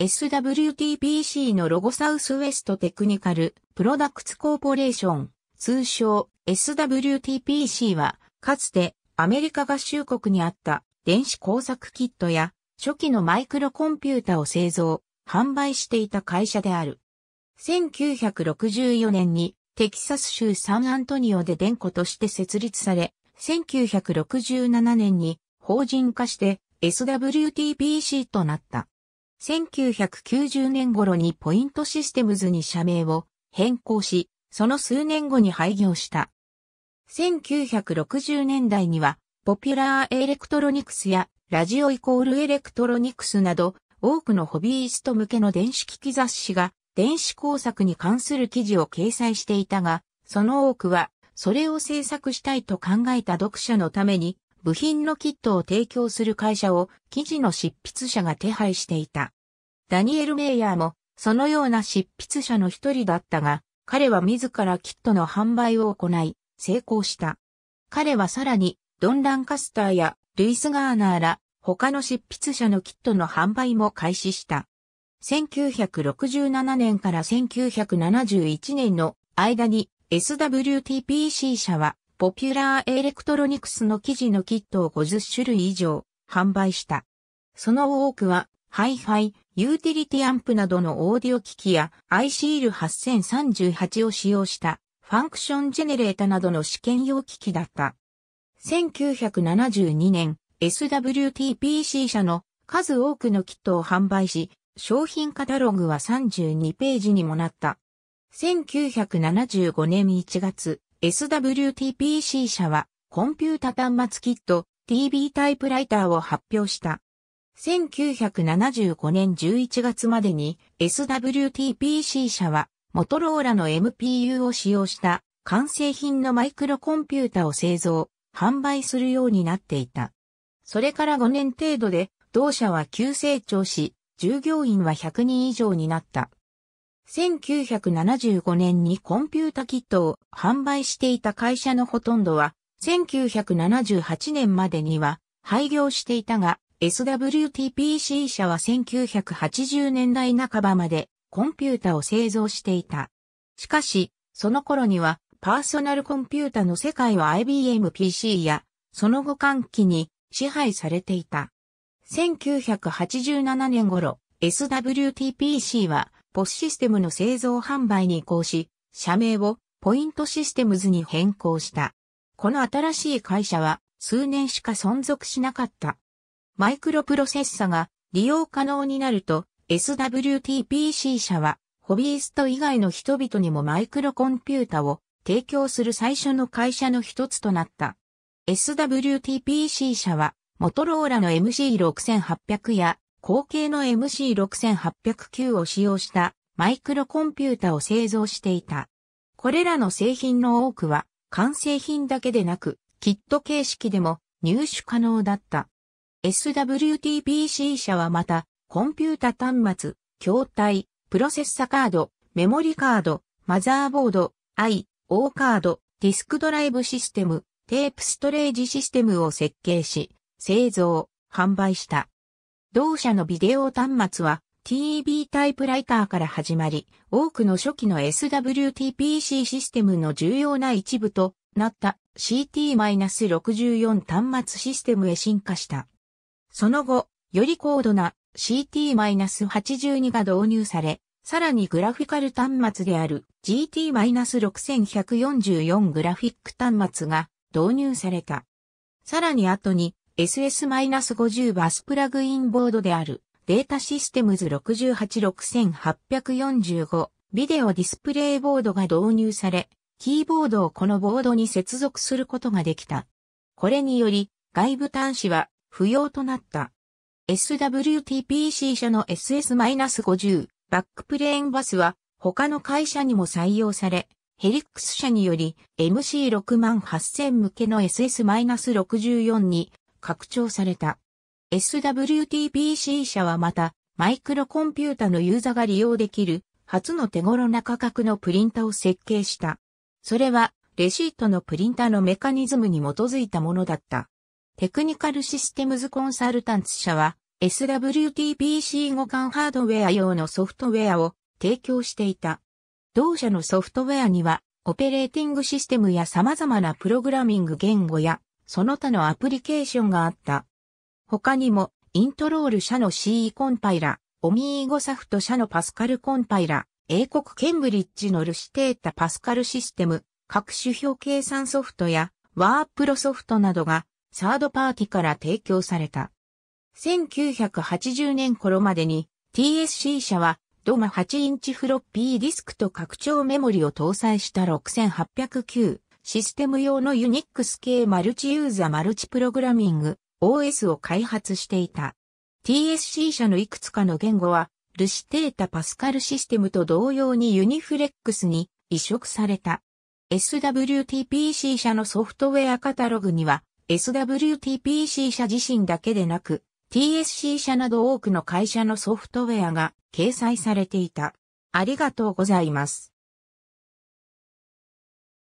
SWTPC のロゴサウスウェストテクニカルプロダクツコーポレーション、通称 SWTPC は、かつてアメリカ合衆国にあった電子工作キットや初期のマイクロコンピュータを製造、販売していた会社である。1964年にテキサス州サンアントニオで電庫として設立され、1967年に法人化して SWTPC となった。1990年頃にポイントシステムズに社名を変更し、その数年後に廃業した。1960年代には、ポピュラーエレクトロニクスやラジオイコールエレクトロニクスなど、多くのホビースト向けの電子機器雑誌が電子工作に関する記事を掲載していたが、その多くは、それを制作したいと考えた読者のために、部品のキットを提供する会社を記事の執筆者が手配していた。ダニエル・メイヤーも、そのような執筆者の一人だったが、彼は自らキットの販売を行い、成功した。彼はさらに、ドン・ランカスターやルイス・ガーナーら、他の執筆者のキットの販売も開始した。1967年から1971年の間に SWTPC 社はポピュラーエレクトロニクスの記事のキットを50種類以上販売した。その多くはハイファイ、ユーティリティアンプなどのオーディオ機器や i c l 8 0 3 8を使用したファンクションジェネレータなどの試験用機器だった。1972年、SWTPC 社の数多くのキットを販売し、商品カタログは32ページにもなった。1975年1月、SWTPC 社はコンピュータ端末キット TB タイプライターを発表した。1975年11月までに SWTPC 社はモトローラの MPU を使用した完成品のマイクロコンピュータを製造、販売するようになっていた。それから5年程度で同社は急成長し、従業員は100人以上になった。1975年にコンピュータキットを販売していた会社のほとんどは、1978年までには廃業していたが、SWTPC 社は1980年代半ばまでコンピュータを製造していた。しかし、その頃にはパーソナルコンピュータの世界は IBM PC やその後換気に支配されていた。1987年頃、SWTPC は POS システムの製造販売に移行し、社名をポイントシステムズに変更した。この新しい会社は数年しか存続しなかった。マイクロプロセッサが利用可能になると SWTPC 社はホビースト以外の人々にもマイクロコンピュータを提供する最初の会社の一つとなった。SWTPC 社はモトローラの MC6800 や後継の MC6809 を使用したマイクロコンピュータを製造していた。これらの製品の多くは完成品だけでなく、キット形式でも入手可能だった。SWTPC 社はまた、コンピュータ端末、筐体、プロセッサカード、メモリカード、マザーボード、I/O カード、ディスクドライブシステム、テープストレージシステムを設計し、製造、販売した。同社のビデオ端末は TB タイプライターから始まり、多くの初期の SWTPC システムの重要な一部となった CT-64 端末システムへ進化した。その後、より高度な CT-82 が導入され、さらにグラフィカル端末である GT-6144 グラフィック端末が導入された。さらに後に SS-50 バスプラグインボードであるデータシステムズ6 8 6 8 4 5ビデオディスプレイボードが導入され、キーボードをこのボードに接続することができた。これにより外部端子は不要となった。SWTPC 社の SS-50 バックプレーンバスは他の会社にも採用され、ヘリックス社により MC68000 向けの SS-64 に拡張された。SWTPC 社はまた、マイクロコンピュータのユーザーが利用できる初の手頃な価格のプリンタを設計した。それはレシートのプリンタのメカニズムに基づいたものだった。テクニカルシステムズコンサルタンツ社は SWTPC 互換ハードウェア用のソフトウェアを提供していた。同社のソフトウェアにはオペレーティングシステムや様々なプログラミング言語やその他のアプリケーションがあった。他にもイントロール社の CE コンパイラ、オミーゴサフト社のパスカルコンパイラ、英国ケンブリッジのルシテータパスカルシステム、各種表計算ソフトやワープロソフトなどがサードパーティから提供された。1980年頃までに TSC 社はドマ8インチフロッピーディスクと拡張メモリを搭載した6809システム用のユニックス系マルチユーザマルチプログラミング OS を開発していた。TSC 社のいくつかの言語はルシテータパスカルシステムと同様にユニフレックスに移植された。SWTPC 社のソフトウェアカタログには SWTPC 社自身だけでなく、TSC 社など多くの会社のソフトウェアが掲載されていた。ありがとうございます。